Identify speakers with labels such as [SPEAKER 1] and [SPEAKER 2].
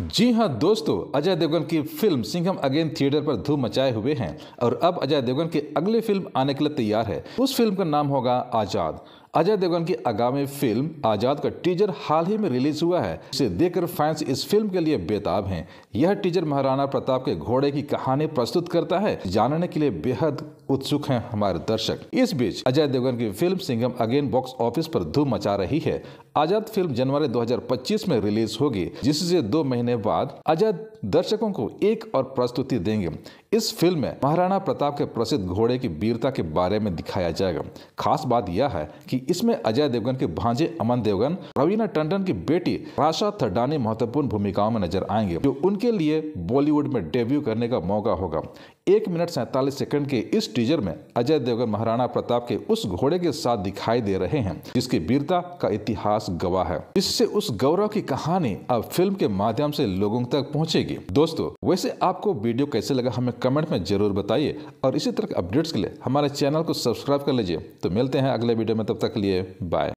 [SPEAKER 1] जी हाँ दोस्तों अजय देवगन की फिल्म सिंघम अगेन थिएटर पर धूम मचाए हुए हैं और अब अजय देवगन की अगली फिल्म आने के लिए तैयार है उस फिल्म का नाम होगा आज़ाद अजय देवगन की आगामी फिल्म आजाद का टीजर हाल ही में रिलीज हुआ है इसे देखकर फैंस इस फिल्म के लिए बेताब हैं यह टीजर महाराणा प्रताप के घोड़े की कहानी प्रस्तुत करता है जानने के लिए बेहद उत्सुक हैं हमारे दर्शक इस बीच अजय देवगन की film Singham again box office पर धूम मचा रही है आजाद फिल्म जनवरी 2025 में रिलीज होगी जिससे दो महीने बाद आजाद दर्शकों को एक और प्रस्तुति देंगे इस फिल्म में महाराणा प्रताप के प्रसिद्ध घोड़े की वीरता के बारे में दिखाया जाएगा खास बात यह है कि इसमें अजय देवगन के भांजे अमन देवगन रवीना टंडन की बेटी राशा थडानी महत्वपूर्ण भूमिकाओं में नजर आएंगे जो उनके लिए बॉलीवुड में डेब्यू करने का मौका होगा एक मिनट सैतालीस सेकंड के इस टीजर में अजय देवगन महाराणा प्रताप के उस घोड़े के साथ दिखाई दे रहे हैं जिसकी वीरता का इतिहास गवाह है इससे उस गौरव की कहानी अब फिल्म के माध्यम से लोगों तक पहुंचेगी दोस्तों वैसे आपको वीडियो कैसे लगा हमें कमेंट में ज़रूर बताइए और इसी तरह के अपडेट्स के लिए हमारे चैनल को सब्सक्राइब कर लीजिए तो मिलते हैं अगले वीडियो में तब तक के लिए बाय